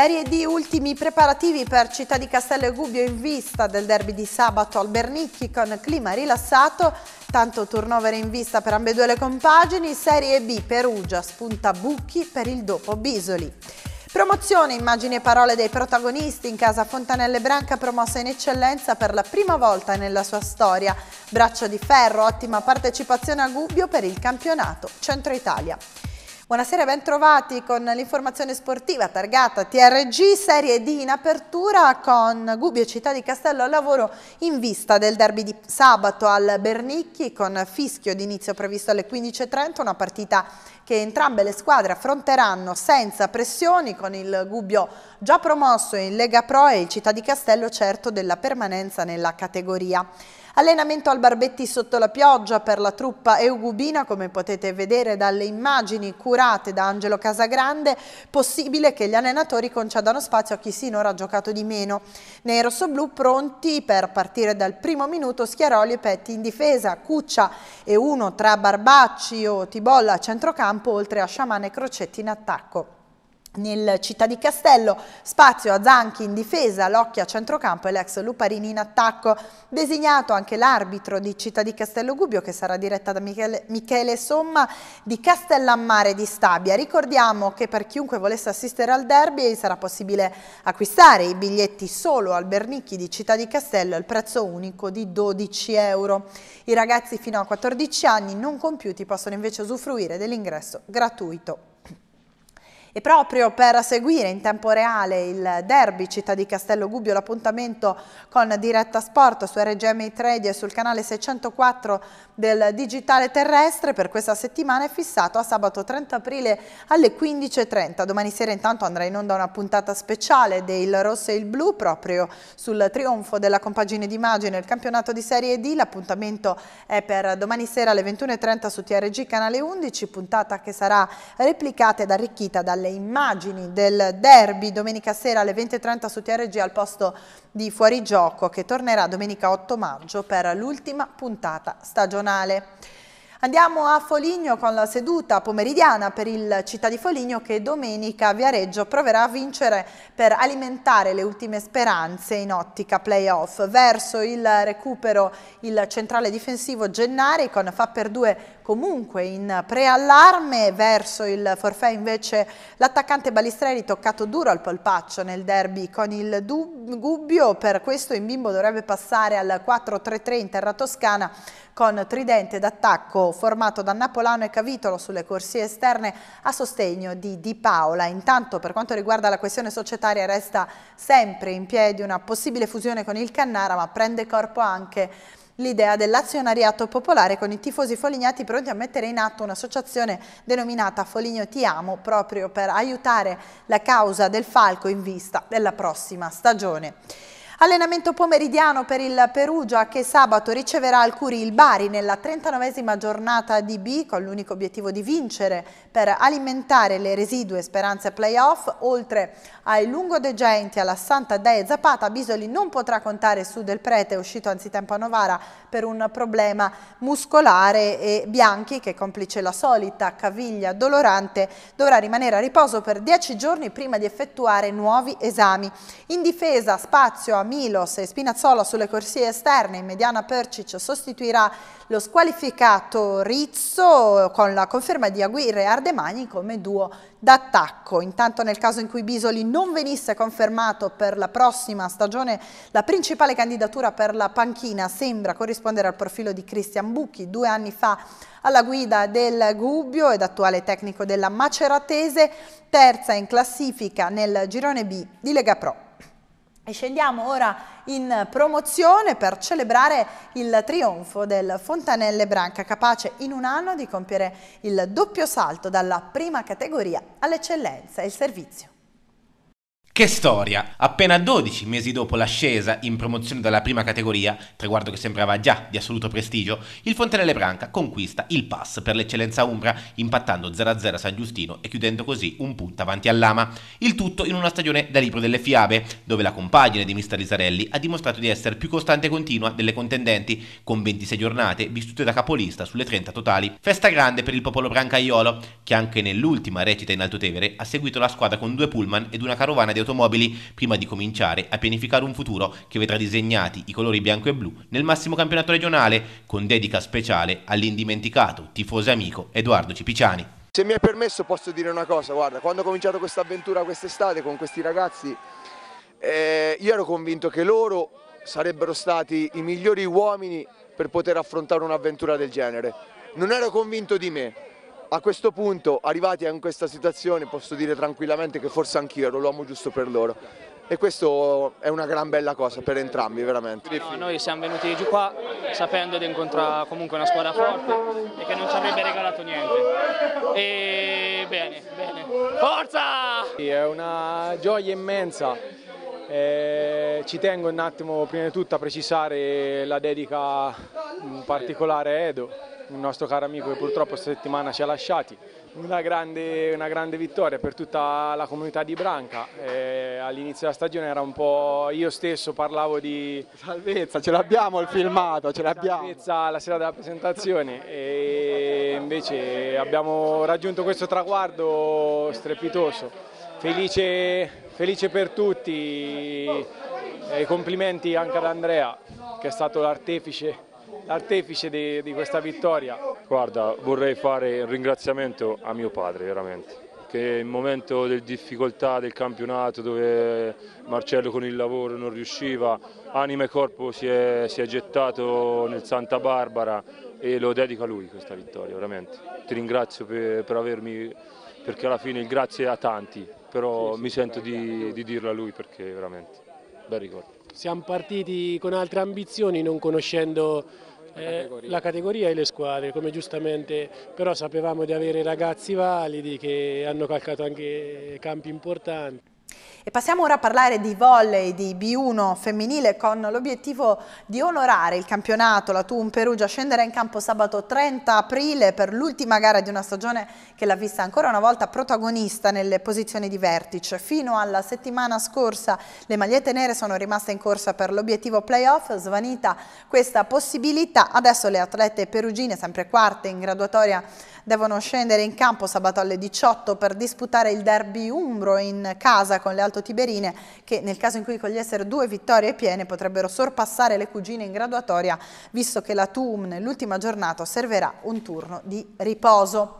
Serie di ultimi preparativi per Città di Castello e Gubbio in vista del derby di sabato al Bernicchi con clima rilassato, tanto turnover in vista per ambedue le compagini, Serie B Perugia spunta Bucchi per il dopo Bisoli. Promozione, immagini e parole dei protagonisti in casa Fontanelle Branca promossa in eccellenza per la prima volta nella sua storia. Braccio di ferro, ottima partecipazione a Gubbio per il campionato Centro Italia. Buonasera, bentrovati con l'informazione sportiva targata TRG, Serie D in apertura con Gubbio Città di Castello al lavoro in vista del derby di sabato al Bernicchi con fischio d'inizio previsto alle 15.30, una partita che entrambe le squadre affronteranno senza pressioni con il Gubbio già promosso in Lega Pro e il Città di Castello certo della permanenza nella categoria. Allenamento al Barbetti sotto la pioggia per la truppa eugubina, come potete vedere dalle immagini curate da Angelo Casagrande, possibile che gli allenatori concedano spazio a chi sinora ha giocato di meno. Nei rossoblù pronti per partire dal primo minuto Schiaroli e Petti in difesa, Cuccia e uno tra Barbacci o Tibolla a centrocampo campo oltre a sciamane e crocetti in attacco nel Città di Castello, spazio a Zanchi in difesa, Locchia a centrocampo e l'ex Luparini in attacco, designato anche l'arbitro di Città di Castello Gubbio che sarà diretta da Michele, Michele, Somma di Castellammare di Stabia. Ricordiamo che per chiunque volesse assistere al derby sarà possibile acquistare i biglietti solo al Bernicchi di Città di Castello al prezzo unico di 12 euro. I ragazzi fino a 14 anni non compiuti possono invece usufruire dell'ingresso gratuito. E proprio per seguire in tempo reale il derby Città di Castello Gubbio, l'appuntamento con Diretta Sport su RGM Trade e sul canale 604 del Digitale Terrestre per questa settimana è fissato a sabato 30 aprile alle 15.30. Domani sera intanto andrà in onda una puntata speciale del Rosso e il Blu proprio sul trionfo della compagine di Maggio nel campionato di Serie D. L'appuntamento è per domani sera alle 21.30 su TRG Canale 11, puntata che sarà replicata ed arricchita dalle alle immagini del derby domenica sera alle 20.30 su TRG al posto di Fuorigioco che tornerà domenica 8 maggio per l'ultima puntata stagionale. Andiamo a Foligno con la seduta pomeridiana per il Città di Foligno che domenica a Viareggio proverà a vincere per alimentare le ultime speranze in ottica playoff. Verso il recupero il centrale difensivo Gennari con fa per due comunque in preallarme verso il forfè invece l'attaccante Balistrelli toccato duro al polpaccio nel derby con il Gubbio, per questo in bimbo dovrebbe passare al 4-3-3 in terra toscana con tridente d'attacco formato da Napolano e Cavitolo sulle corsie esterne a sostegno di Di Paola. Intanto per quanto riguarda la questione societaria resta sempre in piedi una possibile fusione con il Cannara ma prende corpo anche l'idea dell'azionariato popolare con i tifosi folignati pronti a mettere in atto un'associazione denominata Foligno Ti Amo proprio per aiutare la causa del Falco in vista della prossima stagione. Allenamento pomeridiano per il Perugia che sabato riceverà al Curi il Bari nella 39esima giornata di B con l'unico obiettivo di vincere per alimentare le residue speranze playoff. Oltre ai lungodegenti alla Santa Dei Zapata, Bisoli non potrà contare su Del Prete uscito anzitempo a Novara per un problema muscolare e Bianchi che complice la solita caviglia dolorante dovrà rimanere a riposo per 10 giorni prima di effettuare nuovi esami. In difesa spazio a Milos e Spinazzola sulle corsie esterne, in mediana Percic sostituirà lo squalificato Rizzo con la conferma di Aguirre e Ardemagni come duo d'attacco. Intanto nel caso in cui Bisoli non venisse confermato per la prossima stagione, la principale candidatura per la panchina sembra corrispondere al profilo di Cristian Bucchi, due anni fa alla guida del Gubbio ed attuale tecnico della Maceratese, terza in classifica nel girone B di Lega Pro. E scendiamo ora in promozione per celebrare il trionfo del Fontanelle Branca, capace in un anno di compiere il doppio salto dalla prima categoria all'eccellenza e il servizio. Che storia! Appena 12 mesi dopo l'ascesa in promozione dalla prima categoria, traguardo che sembrava già di assoluto prestigio, il Fontanelle Branca conquista il pass per l'eccellenza Umbra, impattando 0-0 San Giustino e chiudendo così un punto avanti all'Ama. Il tutto in una stagione da libro delle fiabe, dove la compagine di Mr. Lisarelli ha dimostrato di essere più costante e continua delle contendenti, con 26 giornate vissute da capolista sulle 30 totali. Festa grande per il popolo brancaiolo, che anche nell'ultima recita in Altotevere ha seguito la squadra con due pullman ed una carovana di autobus automobili prima di cominciare a pianificare un futuro che vedrà disegnati i colori bianco e blu nel massimo campionato regionale, con dedica speciale all'indimenticato tifoso amico Edoardo Cipiciani. Se mi è permesso posso dire una cosa, guarda, quando ho cominciato questa avventura quest'estate con questi ragazzi, eh, io ero convinto che loro sarebbero stati i migliori uomini per poter affrontare un'avventura del genere. Non ero convinto di me, a questo punto, arrivati in questa situazione, posso dire tranquillamente che forse anch'io ero l'uomo giusto per loro. E questo è una gran bella cosa per entrambi, veramente. No, noi siamo venuti giù qua sapendo di incontrare comunque una squadra forte e che non ci avrebbe regalato niente. E bene, bene. Forza! È una gioia immensa eh, ci tengo un attimo prima di tutto a precisare la dedica in mm, particolare a Edo, il nostro caro amico che purtroppo questa settimana ci ha lasciati. Una grande, una grande vittoria per tutta la comunità di Branca. Eh, all'inizio della stagione era un po' io stesso parlavo di salvezza, ce l'abbiamo il filmato, ce l'abbiamo. Salvezza la sera della presentazione e invece abbiamo raggiunto questo traguardo strepitoso. Felice felice per tutti e complimenti anche ad Andrea che è stato l'artefice di, di, questa vittoria? Guarda, vorrei fare un ringraziamento a mio padre, veramente, che in momento di difficoltà del campionato dove Marcello con il lavoro non riusciva, anima e corpo si è, si è gettato nel Santa Barbara e lo dedico a lui questa vittoria, veramente. Ti ringrazio per, per avermi perché alla fine il grazie a tanti, però mi sento di, di dirlo a lui perché veramente bel ricordo. Siamo partiti con altre ambizioni non conoscendo la eh, categoria. la categoria e le squadre, come giustamente, però sapevamo di avere ragazzi validi che hanno calcato anche campi importanti. E passiamo ora a parlare di volley di B1 femminile con l'obiettivo di onorare il campionato. La Tum Perugia scenderà in campo sabato 30 aprile per l'ultima gara di una stagione che l'ha vista ancora una volta protagonista nelle posizioni di vertice. Fino alla settimana scorsa le magliette nere sono rimaste in corsa per l'obiettivo playoff, svanita questa possibilità. Adesso le atlete perugine, sempre quarte in graduatoria, devono scendere in campo sabato alle 18 per disputare il derby umbro in casa con le alto Renato Tiberine che nel caso in cui cogliessero due vittorie piene potrebbero sorpassare le cugine in graduatoria visto che la TUM nell'ultima giornata osserverà un turno di riposo.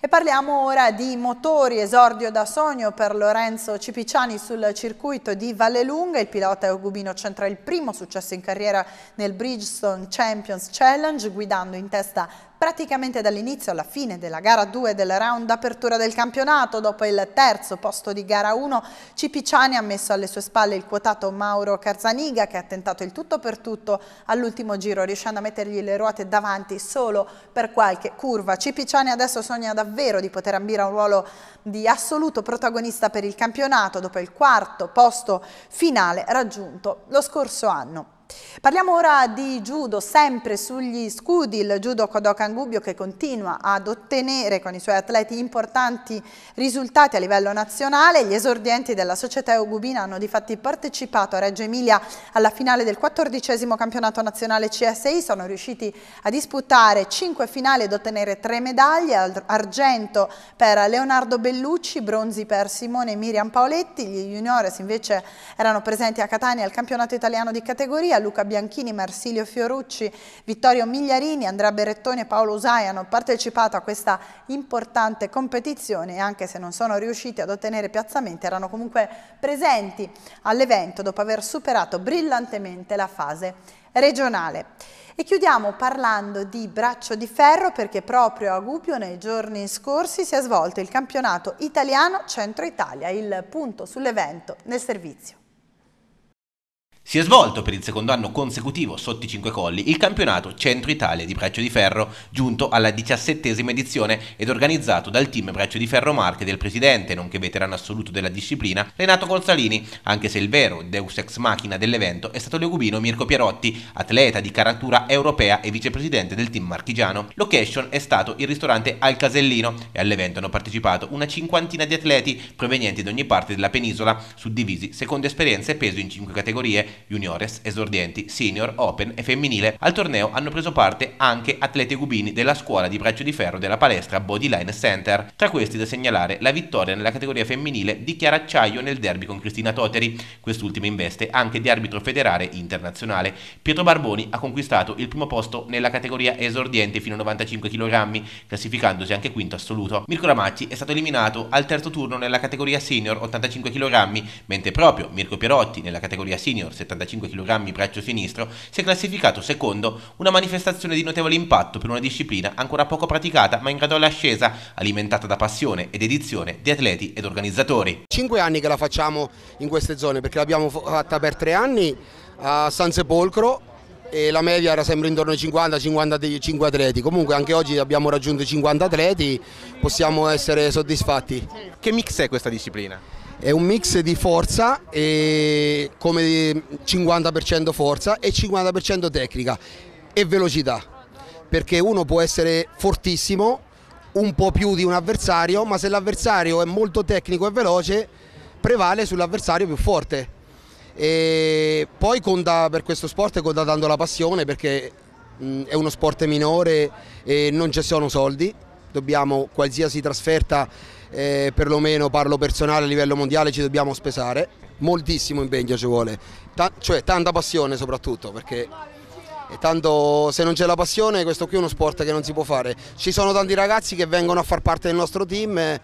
E parliamo ora di motori, esordio da sogno per Lorenzo Cipiciani sul circuito di Vallelunga, il pilota Eugubino centra il primo successo in carriera nel Bridgestone Champions Challenge guidando in testa praticamente dall'inizio alla fine della gara 2 del round d'apertura del campionato. Dopo il terzo posto di gara 1, Cipiciani ha messo alle sue spalle il quotato Mauro Carzaniga che ha tentato il tutto per tutto all'ultimo giro, riuscendo a mettergli le ruote davanti solo per qualche curva. Cipiciani adesso sogna davvero di poter ambire a un ruolo di assoluto protagonista per il campionato dopo il quarto posto finale raggiunto lo scorso anno. Parliamo ora di judo, sempre sugli scudi, il judo Kodokan Gubbio che continua ad ottenere con i suoi atleti importanti risultati a livello nazionale. Gli esordienti della società Eugubina hanno difatti partecipato a Reggio Emilia alla finale del 14 campionato nazionale CSI, sono riusciti a disputare 5 finali ed ottenere 3 medaglie, argento per Leonardo Bellucci, bronzi per Simone e Miriam Paoletti, gli juniores invece erano presenti a Catania al campionato italiano di categoria, Luca Bianchini, Marsilio Fiorucci, Vittorio Migliarini, Andrea Berrettone e Paolo Usai hanno partecipato a questa importante competizione e anche se non sono riusciti ad ottenere piazzamenti erano comunque presenti all'evento dopo aver superato brillantemente la fase regionale. E chiudiamo parlando di braccio di ferro perché proprio a Gubbio nei giorni scorsi si è svolto il campionato italiano Centro Italia, il punto sull'evento nel servizio. Si è svolto per il secondo anno consecutivo sotto i cinque colli il campionato Centro Italia di Braccio di Ferro, giunto alla diciassettesima edizione ed organizzato dal team Braccio di Ferro Marche del presidente, nonché veterano assoluto della disciplina, Renato Consalini, anche se il vero deus ex machina dell'evento è stato l'egubino Mirko Pierotti, atleta di caratura europea e vicepresidente del team marchigiano. Location è stato il ristorante Al Casellino e all'evento hanno partecipato una cinquantina di atleti provenienti da ogni parte della penisola, suddivisi secondo esperienze e peso in cinque categorie juniores, esordienti, senior, open e femminile, al torneo hanno preso parte anche atlete cubini della scuola di braccio di ferro della palestra Bodyline Center. Tra questi da segnalare la vittoria nella categoria femminile di Chiara Acciaio nel derby con Cristina Toteri, quest'ultima in veste anche di arbitro federale internazionale. Pietro Barboni ha conquistato il primo posto nella categoria esordiente fino a 95 kg, classificandosi anche quinto assoluto. Mirko Ramacci è stato eliminato al terzo turno nella categoria senior 85 kg, mentre proprio Mirko Pierotti nella categoria senior 75 75 kg braccio sinistro, si è classificato secondo, una manifestazione di notevole impatto per una disciplina ancora poco praticata ma in graduale ascesa, alimentata da passione ed edizione di atleti ed organizzatori. Cinque anni che la facciamo in queste zone perché l'abbiamo fatta per tre anni a San Sepolcro e la media era sempre intorno ai 50-55 atleti. Comunque anche oggi abbiamo raggiunto i 50 atleti, possiamo essere soddisfatti. Che mix è questa disciplina? è un mix di forza, e come 50% forza e 50% tecnica e velocità, perché uno può essere fortissimo, un po' più di un avversario, ma se l'avversario è molto tecnico e veloce prevale sull'avversario più forte. E poi conta per questo sport conta tanto la passione perché è uno sport minore e non ci sono soldi, dobbiamo qualsiasi trasferta eh, perlomeno parlo personale a livello mondiale ci dobbiamo spesare, moltissimo impegno ci vuole, Ta cioè tanta passione soprattutto perché tanto se non c'è la passione questo qui è uno sport che non si può fare, ci sono tanti ragazzi che vengono a far parte del nostro team eh,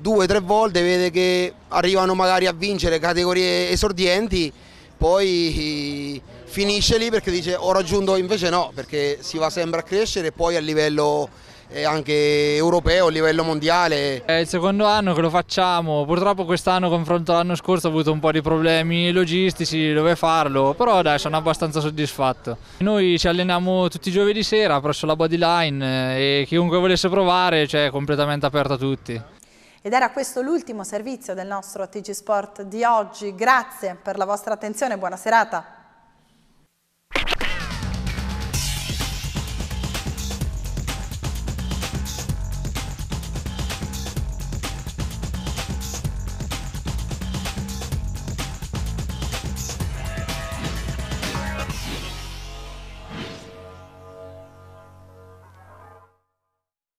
due o tre volte, vede che arrivano magari a vincere categorie esordienti, poi finisce lì perché dice ho raggiunto, invece no, perché si va sempre a crescere e poi a livello anche europeo a livello mondiale. È il secondo anno che lo facciamo, purtroppo quest'anno confronto all'anno scorso ho avuto un po' di problemi logistici dove farlo, però dai sono abbastanza soddisfatto. Noi ci alleniamo tutti i giovedì sera presso la Bodyline eh, e chiunque volesse provare cioè, è completamente aperto a tutti. Ed era questo l'ultimo servizio del nostro TG Sport di oggi, grazie per la vostra attenzione, buona serata.